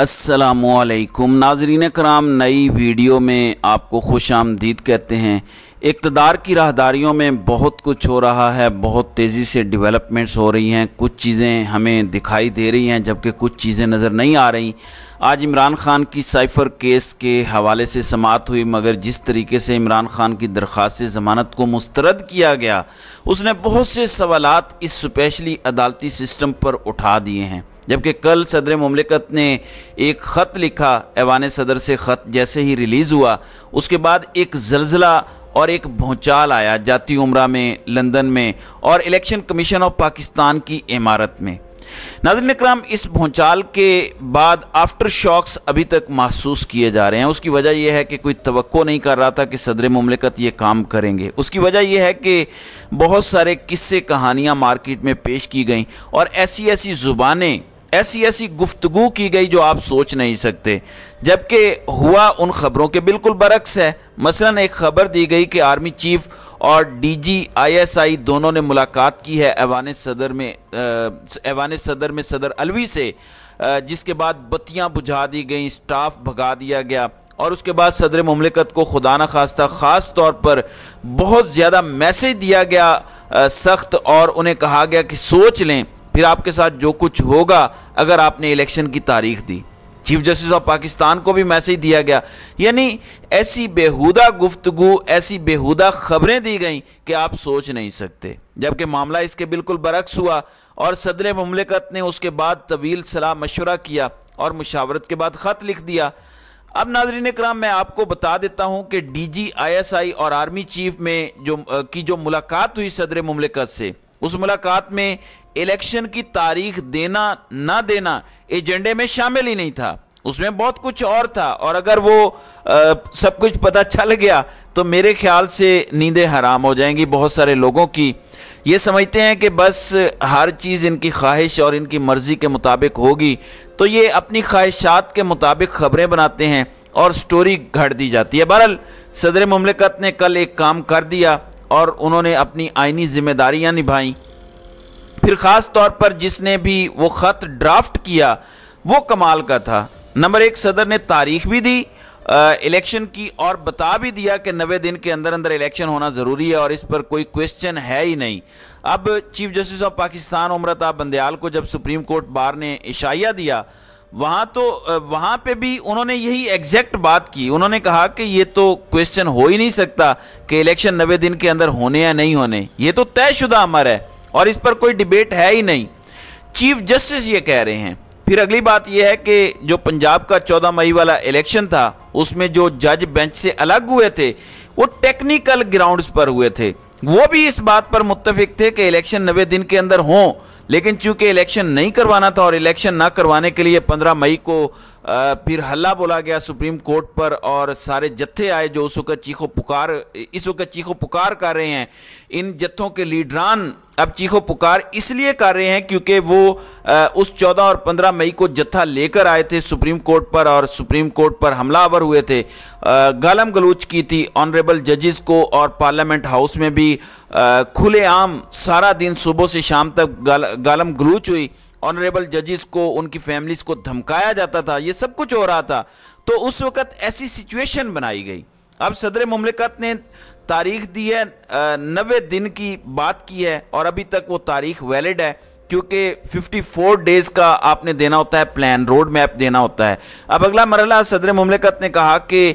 असलकुम नाजरीन कराम नई वीडियो में आपको खुश आमदीद कहते हैं इकतदार की राहदारियों में बहुत कुछ हो रहा है बहुत तेज़ी से डेवलपमेंट्स हो रही हैं कुछ चीज़ें हमें दिखाई दे रही हैं जबकि कुछ चीज़ें नज़र नहीं आ रही आज इमरान खान की साइफर केस के हवाले से समात हुई मगर जिस तरीके से इमरान खान की दरख्वास्त ज़मानत को मुस्तरद किया गया उसने बहुत से सवाल इस स्पेशली अदालती सिस्टम पर उठा दिए हैं जबकि कल सदर ममलिकत ने एक ख़त लिखा ऐवान सदर से ख़त जैसे ही रिलीज़ हुआ उसके बाद एक जलजिला और एक भौचाल आया जाती उम्र में लंदन में और इलेक्शन कमीशन ऑफ पाकिस्तान की इमारत में नाजरन कराम इस भौचाल के बाद आफ्टर शॉक्स अभी तक महसूस किए जा रहे हैं उसकी वजह यह है कि कोई तो नहीं कर रहा था कि सदर ममलिकत ये काम करेंगे उसकी वजह यह है कि बहुत सारे किस्से कहानियाँ मार्केट में पेश की गई और ऐसी ऐसी ज़ुबानें ऐसी ऐसी गुफ्तगु की गई जो आप सोच नहीं सकते जबकि हुआ उन खबरों के बिल्कुल बरक्स है मसलन एक खबर दी गई कि आर्मी चीफ और एस आई दोनों ने मुलाकात की है ऐवान सदर में ऐवान सदर में सदर अलवी से जिसके बाद बत्तियां बुझा दी गई स्टाफ भगा दिया गया और उसके बाद सदर ममलिकत को खुदा न खास्ता ख़ास तौर पर बहुत ज़्यादा मैसेज दिया गया सख्त और उन्हें कहा गया कि सोच लें फिर आपके साथ जो कुछ होगा अगर आपने इलेक्शन की तारीख दी चीफ जस्टिस ऑफ पाकिस्तान को भी मैसेज दिया गया यानी ऐसी बेहुदा गुफ्तगु ऐसी बेहुदा खबरें दी गई कि आप सोच नहीं सकते जबकि मामला इसके बिल्कुल बरक्स हुआ और सदर ममलिकत ने उसके बाद तवील सलाह मशवरा किया और मुशावरत के बाद ख़त लिख दिया अब नाजरीन कराम मैं आपको बता देता हूं कि D G I S I और आर्मी चीफ में जो की जो मुलाकात हुई सदर ममलिकत से उस मुलाकात में इलेक्शन की तारीख देना ना देना एजेंडे में शामिल ही नहीं था उसमें बहुत कुछ और था और अगर वो आ, सब कुछ पता चल गया तो मेरे ख्याल से नींदें हराम हो जाएंगी बहुत सारे लोगों की ये समझते हैं कि बस हर चीज़ इनकी ख्वाहिश और इनकी मर्ज़ी के मुताबिक होगी तो ये अपनी ख्वाहिशात के मुताबिक खबरें बनाते हैं और स्टोरी घट दी जाती है बहरहाल सदर ममलिकत ने कल एक काम कर दिया और उन्होंने अपनी आइनी जिम्मेदारियां निभाई फिर ख़ास तौर पर जिसने भी वो ख़त ड्राफ्ट किया वो कमाल का था नंबर एक सदर ने तारीख भी दी इलेक्शन की और बता भी दिया कि नबे दिन के अंदर अंदर इलेक्शन होना ज़रूरी है और इस पर कोई क्वेश्चन है ही नहीं अब chief justice of Pakistan Umar Ata Bandial को जब सुप्रीम कोर्ट बार ने इशाया दिया वहां तो वहां पे भी उन्होंने यही एग्जैक्ट बात की उन्होंने कहा कि ये तो क्वेश्चन हो ही नहीं सकता कि इलेक्शन नबे दिन के अंदर होने या नहीं होने ये तो तयशुदा अमर है और इस पर कोई डिबेट है ही नहीं चीफ जस्टिस ये कह रहे हैं फिर अगली बात यह है कि जो पंजाब का चौदह मई वाला इलेक्शन था उसमें जो जज बेंच से अलग हुए थे वो टेक्निकल ग्राउंड्स पर हुए थे वो भी इस बात पर मुतफिक थे कि इलेक्शन नबे दिन के अंदर हों लेकिन चूंकि इलेक्शन नहीं करवाना था और इलेक्शन ना करवाने के लिए पंद्रह मई को फिर हल्ला बोला गया सुप्रीम कोर्ट पर और सारे जत्थे आए जो उस वक्त चीखों पुकार इस वक्त चीखों पुकार कर रहे हैं इन जत्थों के लीडरान अब चीखो पुकार इसलिए कर रहे हैं क्योंकि वो उस 14 और 15 मई को जत्था लेकर आए थे सुप्रीम कोर्ट पर और सुप्रीम कोर्ट पर हमलावर हुए थे गालम गलूच की थी ऑनरेबल जजेस को और पार्लियामेंट हाउस में भी खुलेआम सारा दिन सुबह से शाम तक गालम गलूच हुई ऑनरेबल जजेस को उनकी फैमिलीज को धमकाया जाता था ये सब कुछ हो रहा था तो उस वक्त ऐसी सिचुएशन बनाई गई अब सदर ममलिकत ने तारीख दी है नबे दिन की बात की है और अभी तक वो तारीख वैलिड है क्योंकि 54 डेज़ का आपने देना होता है प्लान रोड मैप देना होता है अब अगला मरला सदर ममलिकत ने कहा कि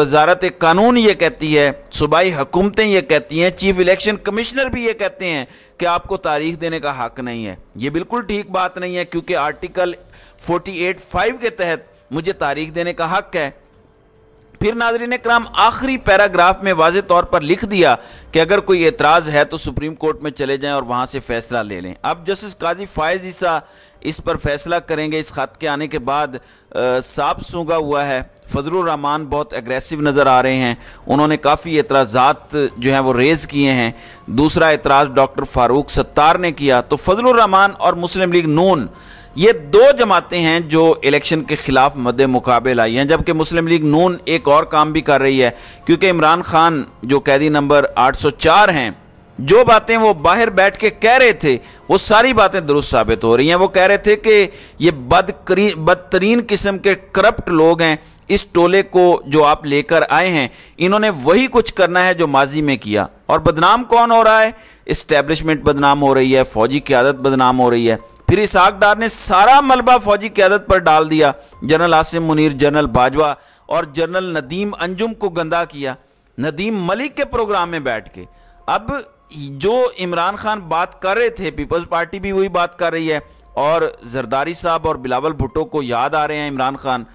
वजारत कानून ये कहती है सूबाई हुकूमतें ये कहती हैं चीफ इलेक्शन कमिश्नर भी ये कहते हैं कि आपको तारीख देने का हक नहीं है ये बिल्कुल ठीक बात नहीं है क्योंकि आर्टिकल फाइव के तहत मुझे तारीख देने का हक है फिर नाजरीन कराम आखिरी पैराग्राफ में वाज तौर पर लिख दिया कि अगर कोई एतराज़ है तो सुप्रीम कोर्ट में चले जाएं और वहाँ से फैसला ले लें अब जस्टिस काजी फायज ईसा इस पर फैसला करेंगे इस ख़त के आने के बाद साफ सूंगा हुआ है फजलरहमान बहुत एग्रेसिव नज़र आ रहे हैं उन्होंने काफ़ी एतराज़ात जो हैं वो रेज़ किए हैं दूसरा एतराज़ डॉक्टर फारूक सत्तार ने किया तो फजलरहमान और मुस्लिम लीग नून ये दो जमातें हैं जो इलेक्शन के खिलाफ मद मुकाबले आई हैं जबकि मुस्लिम लीग नून एक और काम भी कर रही है क्योंकि इमरान खान जो कैदी नंबर 804 हैं जो बातें वो बाहर बैठ के कह रहे थे वो सारी बातें दुरुस्त साबित हो रही हैं वो कह रहे थे कि ये बदकरी बदतरीन किस्म के करप्ट लोग हैं इस टोले को जो आप लेकर आए हैं इन्होंने वही कुछ करना है जो माजी में किया और बदनाम कौन हो रहा है इस्टेब्लिशमेंट बदनाम हो रही है फौजी क्यादत बदनाम हो रही है फिर इसहाक डार ने सारा मलबा फौजी क्यादत पर डाल दिया जनरल आसिम मुनीर जनरल बाजवा और जनरल नदीम अंजुम को गंदा किया नदीम मलिक के प्रोग्राम में बैठ के अब जो इमरान खान बात कर रहे थे पीपल्स पार्टी भी वही बात कर रही है और जरदारी साहब और बिलावल भुट्टो को याद आ रहे हैं इमरान खान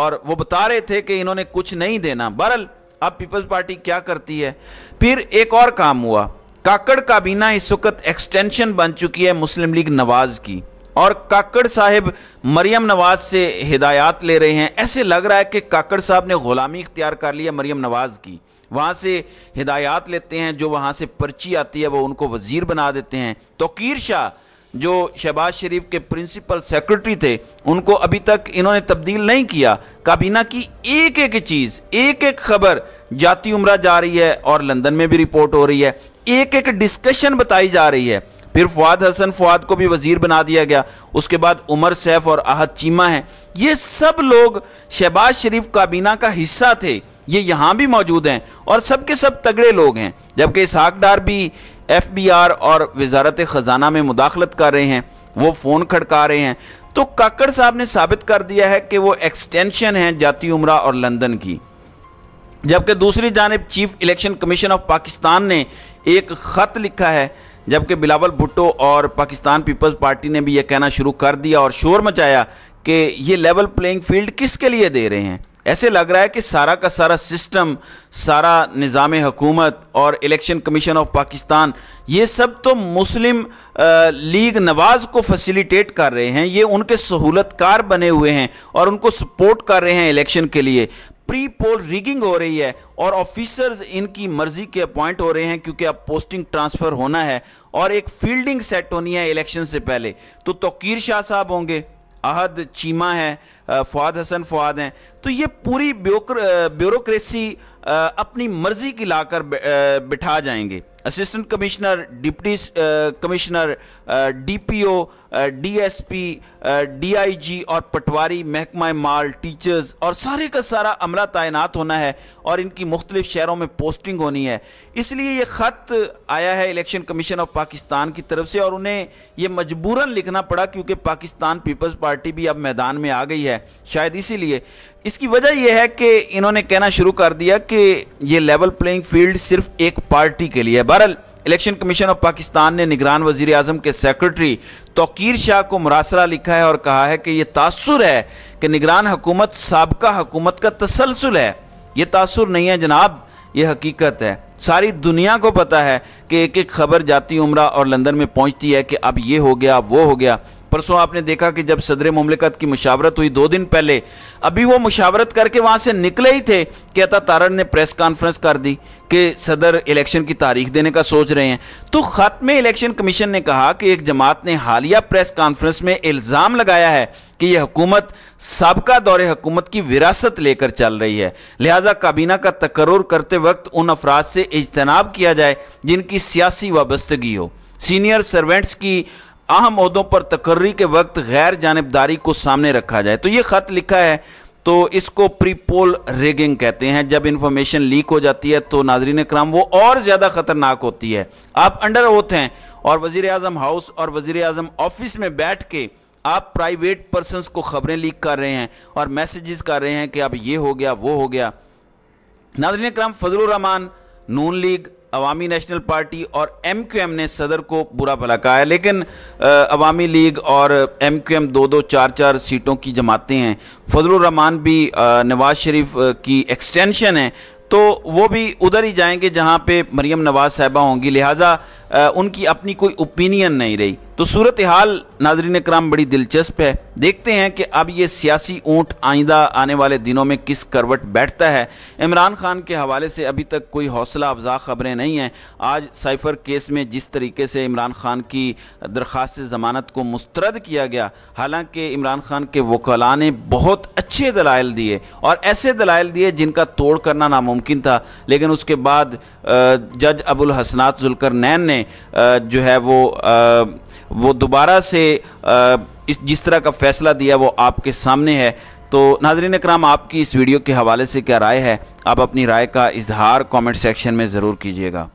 और वो बता रहे थे कि इन्होंने कुछ नहीं देना बरल अब पीपल्स पार्टी क्या करती है फिर एक और काम हुआ काकड़ काबीना इस वक्त एक्सटेंशन बन चुकी है मुस्लिम लीग नवाज की और काकड़ साहब मरियम नवाज से हिदायत ले रहे हैं ऐसे लग रहा है कि काकड़ साहब ने ग़ुलामी इख्तियार कर लिया मरियम नवाज की वहाँ से हिदायत लेते हैं जो वहाँ से पर्ची आती है वो उनको वज़ीर बना देते हैं तोकीर शाह जो शहबाज शरीफ के प्रिंसिपल सेक्रेटरी थे उनको अभी तक इन्होंने तब्दील नहीं किया काबीना की एक एक चीज़ एक एक खबर जाती उम्र जा रही है और लंदन में भी रिपोर्ट हो रही है एक एक डिस्कशन बताई जा रही है फिर फवाद हसन फवाद को भी वजीर बना दिया गया उसके बाद उमर सैफ और अहद चीमा हैं ये सब लोग शहबाज शरीफ काबीना का हिस्सा थे ये यहाँ भी मौजूद हैं और सबके सब तगड़े लोग हैं जबकि साकडार भी एफ बी आर और वजारत ख़जाना में मुदाखलत कर रहे हैं वो फ़ोन खड़का रहे हैं तो काकड़ साहब ने साबित कर दिया है कि वो एक्सटेंशन है जाती उम्र और लंदन की जबकि दूसरी जानब chief election commission of Pakistan ने एक ख़त लिखा है जबकि बिलावल भुट्टो और पाकिस्तान पीपल्स पार्टी ने भी यह कहना शुरू कर दिया और शोर मचाया कि ये लेवल प्लेइंग फील्ड किसके लिए दे रहे हैं ऐसे लग रहा है कि सारा का सारा सिस्टम सारा निज़ाम हुकूमत और इलेक्शन कमीशन ऑफ पाकिस्तान ये सब तो मुस्लिम लीग नवाज को फैसिलिटेट कर रहे हैं ये उनके सहूलतकार बने हुए हैं और उनको सपोर्ट कर रहे हैं इलेक्शन के लिए प्री पोल रिगिंग हो रही है और ऑफिसर्स इनकी मर्जी के अपॉइंट हो रहे हैं क्योंकि अब पोस्टिंग ट्रांसफ़र होना है और एक फील्डिंग सेट होनी है इलेक्शन से पहले तो तोकीर शाह साहब होंगे अहद चीमा है फवाद हसन फवाद हैं तो ये पूरी ब्यूरोसी अपनी मर्जी की लाकर बिठा जाएंगे assistant commissioner deputy commissioner DPO DSP DIG और पटवारी महकमा माल टीचर्स और सारे का सारा अमला तैनात होना है और इनकी मुख्तलिफ शहरों में पोस्टिंग होनी है इसलिए ये ख़त आया है इलेक्शन कमीशन ऑफ पाकिस्तान की तरफ से और उन्हें ये मजबूरन लिखना पड़ा क्योंकि पाकिस्तान पीपल्स पार्टी भी अब मैदान में आ गई है शायद इसीलिए इसकी वजह यह है कि इन्होंने कहना शुरू कर दिया कि ये लेवल प्लेइंग फील्ड सिर्फ एक पार्टी के लिए है बहरल इलेक्शन कमीशन ऑफ पाकिस्तान ने निगरान वजीर अजम के सेक्रेटरी तोकीर शाह को मुरासरा लिखा है और कहा है कि यह तासर है कि निगरान हुकूमत सबका हुकूमत का तसलसल है ये तासर नहीं है जनाब ये हकीकत है सारी दुनिया को पता है कि एक एक खबर जाती उम्र और लंदन में पहुंचती है कि अब ये हो गया वो हो गया परसों आपने देखा कि जब सदर ममलिकत की मुशावरत हुई दो दिन पहले अभी वो मुशावरत करके वहाँ से निकले ही थे कि अता तारण ने प्रेस कॉन्फ्रेंस कर दी कि सदर इलेक्शन की तारीख देने का सोच रहे हैं तो ख़त में इलेक्शन कमीशन ने कहा कि एक जमात ने हालिया प्रेस कॉन्फ्रेंस में इल्ज़ाम लगाया है कि यह हुकूमत सबका दौरे हुकूमत की विरासत लेकर चल रही है लिहाजा काबीना का तकर करते वक्त उन अफराद से इजतनाब किया जाए जिनकी सियासी वाबस्तगी हो सीनियर सर्वेंट्स की अहम अहदों पर तकर्री के वक्त गैर जानबदारी को सामने रखा जाए तो ये ख़त लिखा है तो इसको प्रीपोल रेगिंग कहते हैं जब इंफॉर्मेशन लीक हो जाती है तो नाजरीन कराम वो और ज़्यादा ख़तरनाक होती है आप अंडर ओथ हैं और वज़ी अजम हाउस और वज़ी अजम ऑफिस में बैठ के आप प्राइवेट पर्सनस को ख़बरें लीक कर रहे हैं और मैसेजेस कर रहे हैं कि अब ये हो गया वो हो गया नाजरीन कराम Fazlur Rehman Noon League Awami National Party और एम क्यू एम ने सदर को बुरा भला कहा है लेकिन अवामी लीग और एम क्यू एम दो दो चार चार सीटों की जमातें हैं फजलरहमान भी नवाज शरीफ की एक्सटेंशन है तो वो भी उधर ही जाएंगे जहाँ पे मरियम नवाज साहबा होंगी लिहाजा उनकी अपनी कोई ओपिनियन नहीं रही तो सूरत हाल नाजरीन कराम बड़ी दिलचस्प है देखते हैं कि अब ये सियासी ऊँट आइंदा आने वाले दिनों में किस करवट बैठता है इमरान खान के हवाले से अभी तक कोई हौसला अफजा खबरें नहीं हैं आज साइफर केस में जिस तरीके से इमरान खान की दरख्वास्त ज़मानत को मुस्तरद किया गया हालांकि इमरान खान के वकला ने बहुत अच्छे दलाइल दिए और ऐसे दलाइल दिए जिनका तोड़ करना नामुमकिन था लेकिन उसके बाद जज अबुल हसनात जुलकर नैन ने जो है वो वो दोबारा से जिस तरह का फैसला दिया वो आपके सामने है तो नाजरीन कराम आपकी इस वीडियो के हवाले से क्या राय है आप अपनी राय का इजहार कमेंट सेक्शन में ज़रूर कीजिएगा